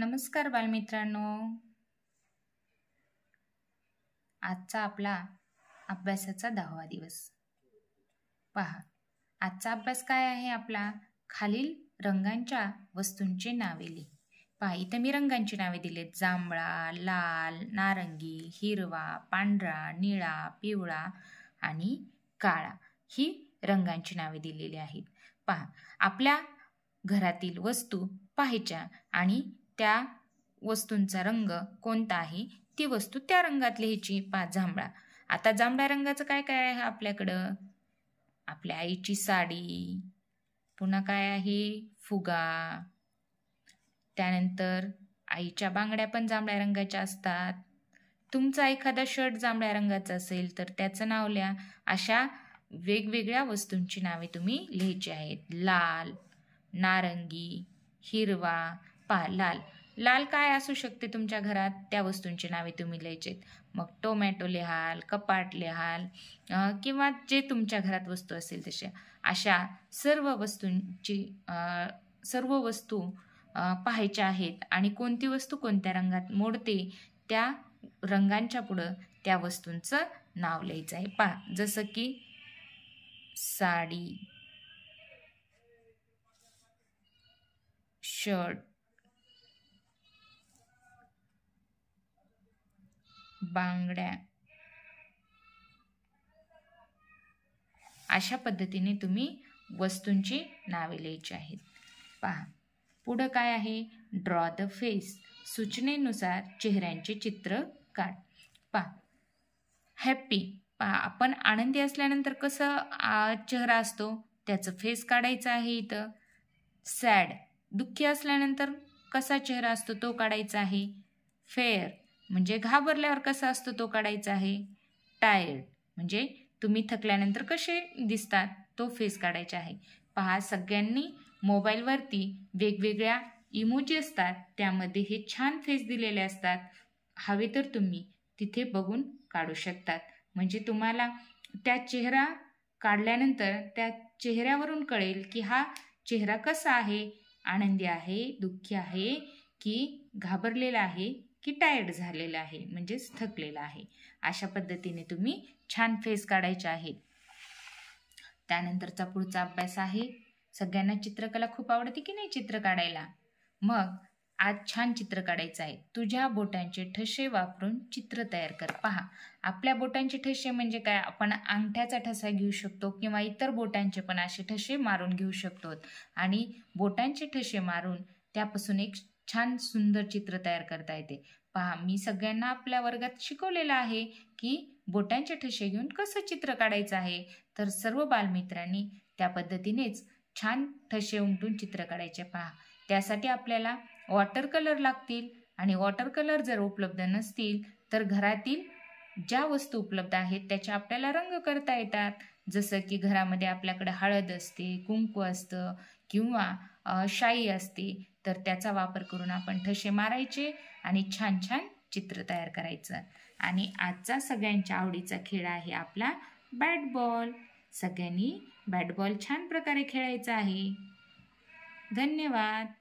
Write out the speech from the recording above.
नमस्कार बालमित्रांनो आजचा आपला अभ्यासाचा दहावा दिवस पहा आजचा अभ्यास काय आहे आपला खालील रंगांच्या वस्तूंचे नावे लिही पहा इथं मी रंगांची नावे दिलीत जांभळा लाल नारंगी हिरवा पांढरा निळा पिवळा आणि काळा ही रंगांची नावे दिलेली आहेत पहा आपल्या घरातील वस्तू पाहायच्या आणि त्या वस्तूंचा रंग कोणता आहे ती वस्तू त्या रंगात लिहायची पाच जांभळा आता जांभळ्या रंगाचं काय काय आहे आपल्याकडं आपल्या आईची साडी पुन्हा काय आहे फुगा त्यानंतर आईच्या बांगड्या पण जांभळ्या रंगाच्या असतात तुमचा एखादा शर्ट जांभळ्या रंगाचा असेल तर त्याचं नाव लिहा अशा वेगवेगळ्या वस्तूंची नावे तुम्ही लिहायची आहेत लाल नारंगी हिरवा पहा लाल लाल काय असू शकते तुमच्या घरात त्या वस्तूंची नावे तुम्ही लिहायचेत मग टोमॅटो लिहाल कपाट लिहाल किंवा जे तुमच्या घरात वस्तू असेल तशा अशा सर्व वस्तूंची सर्व वस्तू पाहायच्या आहेत आणि कोणती वस्तू कोणत्या रंगात मोडते त्या रंगांच्या पुढं त्या वस्तूंचं नाव लिहायचं आहे पहा जसं की साडी शर्ट बांगड्या अशा पद्धतीने तुम्ही वस्तूंची नावे लिहायची आहेत पहा पुढं काय आहे ड्रॉ द फेस सूचनेनुसार चेहऱ्यांचे चित्र काढ पहा हॅप्पी पहा आपण आनंदी असल्यानंतर कसं चेहरा असतो त्याचं फेस काढायचं आहे इथं सॅड दुःखी असल्यानंतर कसा चेहरा असतो तो काढायचा आहे फेअर म्हणजे घाबरल्यावर कसा असतो तो काढायचा आहे टायर्ड म्हणजे तुम्ही थकल्यानंतर कसे दिसतात तो फेस काढायचा आहे पहा सगळ्यांनी मोबाईलवरती वेगवेगळ्या इमोजी असतात त्यामध्ये हे छान फेस दिलेले असतात हवे तर तुम्ही तिथे बघून काढू शकतात म्हणजे तुम्हाला त्या चेहरा काढल्यानंतर त्या चेहऱ्यावरून कळेल की हा चेहरा कसा आहे आनंदी आहे दुःखी आहे की घाबरलेला आहे की टायर्ड झालेलं आहे म्हणजेच थकलेला आहे अशा पद्धतीने तुम्ही छान फेस काढायचे आहेत त्यानंतरचा पुढचा अभ्यास आहे सगळ्यांना चित्रकला खूप आवडते की नाही चित्र काढायला मग आज छान चित्र काढायचं आहे तुझ्या बोटांचे ठसे वापरून चित्र तयार कर पहा आपल्या बोटांचे ठसे म्हणजे काय आपण अंगठ्याचा ठसा घेऊ शकतो किंवा इतर बोटांचे पण असे ठसे मारून घेऊ शकतो आणि बोटांचे ठसे मारून त्यापासून एक छान सुंदर चित्र तयार करता येते पहा मी सगळ्यांना आपल्या वर्गात शिकवलेलं आहे की बोटांचे ठसे घेऊन कसं चित्र काढायचं आहे तर सर्व बालमित्रांनी त्या पद्धतीनेच छान ठसे उमटून चित्र काढायचे पहा त्यासाठी आपल्याला वॉटर कलर लागतील आणि वॉटर कलर जर उपलब्ध नसतील तर घरातील ज्या वस्तू उपलब्ध आहेत त्याच्या आपल्याला रंग करता येतात जसं की घरामध्ये आपल्याकडे हळद असते कुंकू असतं किंवा शाई असते तर त्याचा वापर करून आपण ठसे मारायचे आणि छान छान चित्र तयार करायचं आणि आजचा सगळ्यांच्या आवडीचा खेळ आहे आपला बॅट बॉल सगळ्यांनी बॅट बॉल छान प्रकारे खेळायचा आहे धन्यवाद